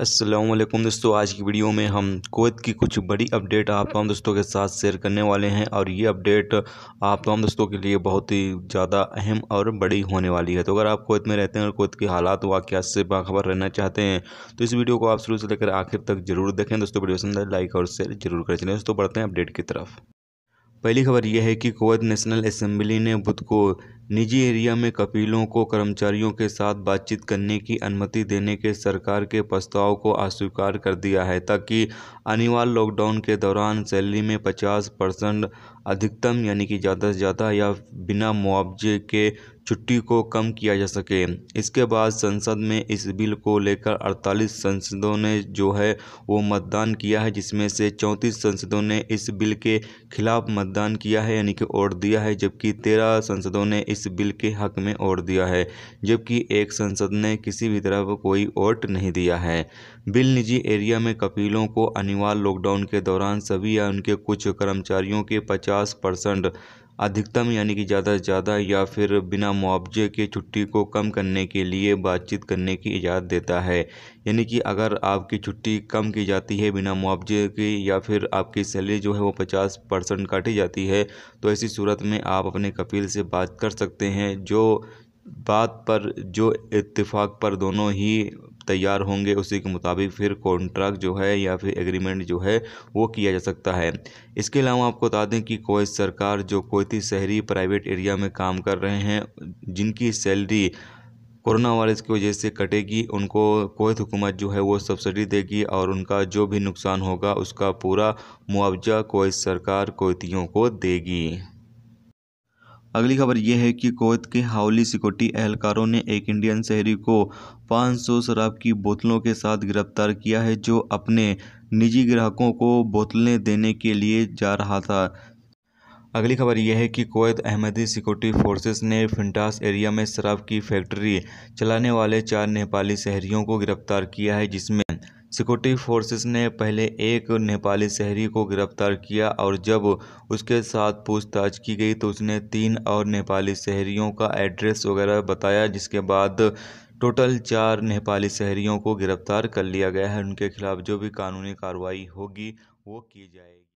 असलम दोस्तों आज की वीडियो में हम कोत की कुछ बड़ी अपडेट आप तमाम दोस्तों के साथ शेयर करने वाले हैं और ये अपडेट आप तमाम दोस्तों के लिए बहुत ही ज़्यादा अहम और बड़ी होने वाली है तो अगर आप कोत में रहते हैं और कोत के हालात वाक़ात से बाखबर रहना चाहते हैं तो इस वीडियो को आप शुरू से लेकर आखिर तक जरूर देखें दोस्तों वीडियो पसंद लाइक और शेयर जरूर कर चलें दोस्तों बढ़ते हैं अपडेट की तरफ पहली खबर यह है कि कुवैत नेशनल असम्बली ने बुध को निजी एरिया में कपिलों को कर्मचारियों के साथ बातचीत करने की अनुमति देने के सरकार के प्रस्ताव को अस्वीकार कर दिया है ताकि अनिवार्य लॉकडाउन के दौरान सैलरी में पचास परसेंट अधिकतम यानी कि ज़्यादा से ज़्यादा या बिना मुआवजे के छुट्टी को कम किया जा सके इसके बाद संसद में इस बिल को लेकर अड़तालीस संसदों ने जो है वो मतदान किया है जिसमें से चौंतीस संसदों ने इस बिल के खिलाफ मतदान किया है यानी कि वोट दिया है जबकि तेरह संसदों ने इस बिल के हक में वोट दिया है जबकि एक संसद ने किसी भी तरह कोई वोट नहीं दिया है बिल निजी एरिया में कपिलों को अनिवार्य लॉकडाउन के दौरान सभी या उनके कुछ कर्मचारियों के पचास परसेंट अधिकतम यानी कि ज़्यादा से ज़्यादा या फिर बिना मुआवजे के छुट्टी को कम करने के लिए बातचीत करने की इजाज़त देता है यानी कि अगर आपकी छुट्टी कम की जाती है बिना मुआवजे के या फिर आपकी सैलरी जो है वो पचास परसेंट काटी जाती है तो ऐसी सूरत में आप अपने कपिल से बात कर सकते हैं जो बात पर जो इत्तेफाक पर दोनों ही तैयार होंगे उसी के मुताबिक फिर कॉन्ट्रैक्ट जो है या फिर एग्रीमेंट जो है वो किया जा सकता है इसके अलावा आपको बता दें कि कोई सरकार जो कोई शहरी प्राइवेट एरिया में काम कर रहे हैं जिनकी सैलरी कोरोना वायरस की वजह से कटेगी उनको कोई हुकूमत जो है वो सब्सिडी देगी और उनका जो भी नुकसान होगा उसका पूरा मुआवजा कोई सरकार कोतियों को देगी अगली खबर यह है कि कोवत के हावली सिक्योरिटी एहलकारों ने एक इंडियन शहरी को 500 शराब की बोतलों के साथ गिरफ्तार किया है जो अपने निजी ग्राहकों को बोतलें देने के लिए जा रहा था अगली खबर यह है कि कोवैत अहमदी सिक्योरिटी फोर्सेस ने फिंटास एरिया में शराब की फैक्ट्री चलाने वाले चार नेपाली शहरियों को गिरफ्तार किया है जिसमें सिक्योरिटी फोर्सेस ने पहले एक नेपाली शहरी को गिरफ्तार किया और जब उसके साथ पूछताछ की गई तो उसने तीन और नेपाली शहरियों का एड्रेस वगैरह बताया जिसके बाद टोटल चार नेपाली शहरियों को गिरफ्तार कर लिया गया है उनके खिलाफ जो भी कानूनी कार्रवाई होगी वो की जाएगी